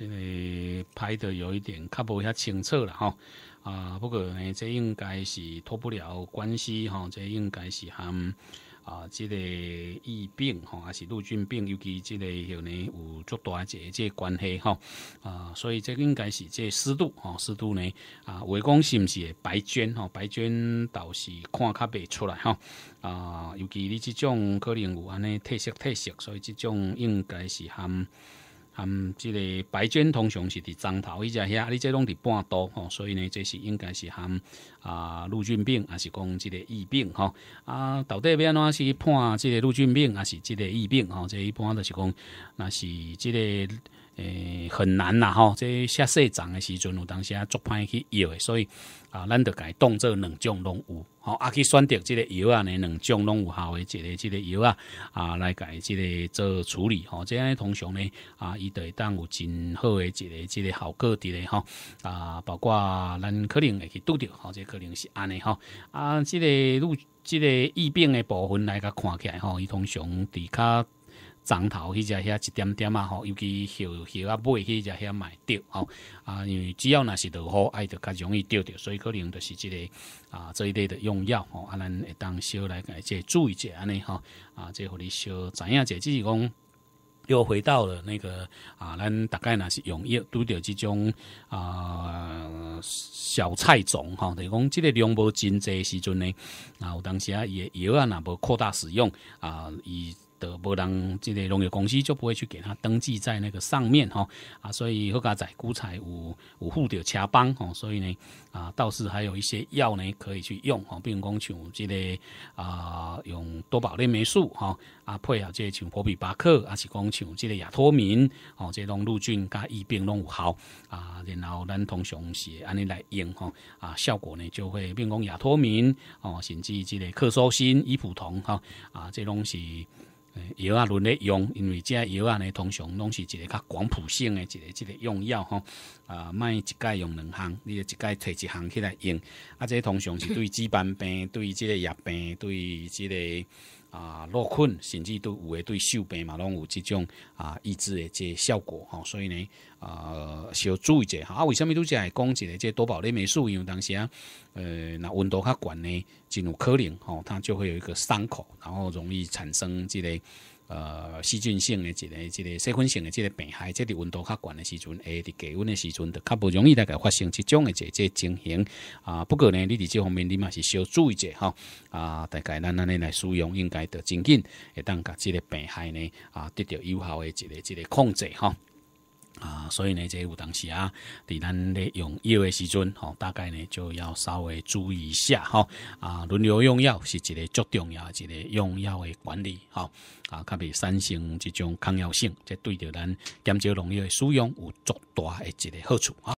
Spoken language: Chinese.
这个拍的有一点较无遐清楚了吼。啊，不过呢，这应该是脱不了关系吼，这应该是含啊，这个疫病吼，还是陆军病，尤其这个有呢有一个这个关系吼。啊，所以这应该是这湿度吼，湿度呢，啊，我讲是不是白绢吼？白绢倒是看较袂出来吼。啊，尤其你这种可能有安尼特色特色，所以这种应该是含。嗯，即个白卷通常是伫张头伊只遐，你即拢伫半岛吼，所以呢，这是应该是含啊陆军病，还是讲即个疫病吼。啊，到底安怎是判即个陆军病，还是即个疫病吼？这一判就是讲，若是即个。诶，很难啦吼！即下细长的时阵，有当时啊足歹去摇的，所以啊，咱就改当做两种拢有，吼啊，去选择即个药啊呢，两种拢有效的一个、即个药啊啊，来改即个做处理，吼，这样通常呢啊，伊会当有真好诶一个、即个效果伫咧吼啊，包括咱可能会去拄着，好，这可能是安尼吼啊，即个路、即个疫病的部分来甲看起来，吼，伊通常伫较。长头，迄只遐一点点啊吼，尤其叶叶啊尾，迄只遐买掉吼啊，因为只要若是落雨，爱着较容易掉着，所以可能着是即个啊这一类的用药吼，啊咱会当小来即注意者安尼吼啊，即互你小知影者，只是讲又回到了那个啊，咱大概若是用药拄着即种啊小菜种吼，等于讲即个量无真济时阵呢，啊有当时啊，也药啊若无扩大使用啊伊。的无人，即个农业公司就不会去给他登记在那个上面哈啊，所以后家在古彩有有护的车帮吼，所以呢啊倒是还有一些药呢可以去用哦，并讲像即个啊用多宝链霉素哈啊配这即像波比巴克，啊是讲像即个亚脱敏哦，即种陆菌加伊病拢有效啊，然后咱通常是安尼来用哈啊，效果呢就会并讲亚脱敏哦，甚至即个咳嗽辛、伊普酮哈啊，即东是。药啊，轮咧用，因为即个药啊，呢通常拢是一个较广谱性诶一个一个用药吼，啊，卖一概用两项，你一概摕一项起来用，啊，即个通常是对治斑病，对即个牙病，对即个。啊，落困甚至都有诶对手病嘛，拢有这种啊抑制的这效果吼，所以呢，呃，小注意者哈。啊，为什么都在讲这个多宝类霉素？因为当时啊，呃，那温度较悬呢，进入可能吼，它就会有一个伤口，然后容易产生这类。呃，细菌性的这个、这个细菌性的这个病害，即在温度较悬的时阵，诶，伫低温的时阵，就较不容易大概发生这种的这这情形啊。不过呢，你伫这方面你嘛是小注意者吼啊，大概咱咱尼来使用，应该着真紧会当甲这个病害呢啊得到有效的一个一个控制哈。啊，所以呢，这有当时啊，伫咱咧用药的时阵，吼，大概呢就要稍微注意一下哈。啊，轮流用药是一个足重要一个用药的管理吼。啊，可比产生一种抗药性，这对着咱减少农药的使用有足大的一个好处啊。